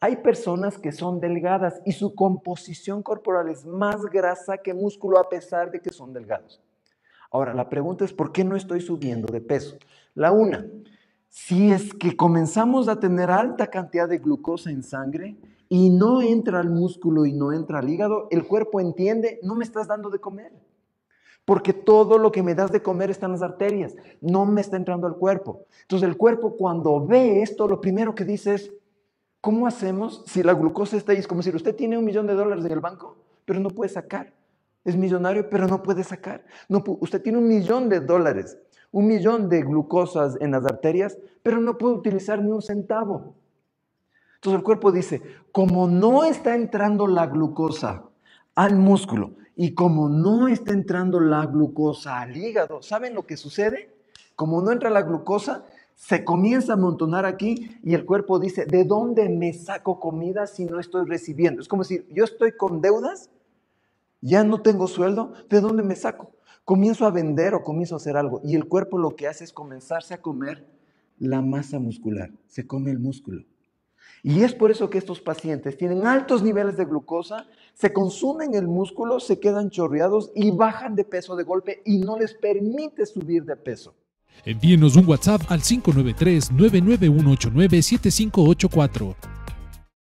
Hay personas que son delgadas y su composición corporal es más grasa que músculo a pesar de que son delgados. Ahora, la pregunta es, ¿por qué no estoy subiendo de peso? La una, si es que comenzamos a tener alta cantidad de glucosa en sangre y no entra al músculo y no entra al hígado, el cuerpo entiende, no me estás dando de comer. Porque todo lo que me das de comer está en las arterias, no me está entrando al cuerpo. Entonces el cuerpo cuando ve esto, lo primero que dice es, ¿Cómo hacemos si la glucosa está ahí? Es como si usted tiene un millón de dólares en el banco, pero no puede sacar. Es millonario, pero no puede sacar. No, usted tiene un millón de dólares, un millón de glucosas en las arterias, pero no puede utilizar ni un centavo. Entonces el cuerpo dice, como no está entrando la glucosa al músculo y como no está entrando la glucosa al hígado, ¿saben lo que sucede? Como no entra la glucosa, se comienza a amontonar aquí y el cuerpo dice, ¿de dónde me saco comida si no estoy recibiendo? Es como decir, yo estoy con deudas, ya no tengo sueldo, ¿de dónde me saco? Comienzo a vender o comienzo a hacer algo y el cuerpo lo que hace es comenzarse a comer la masa muscular, se come el músculo. Y es por eso que estos pacientes tienen altos niveles de glucosa, se consumen el músculo, se quedan chorreados y bajan de peso de golpe y no les permite subir de peso. Envíenos un WhatsApp al 593-99189-7584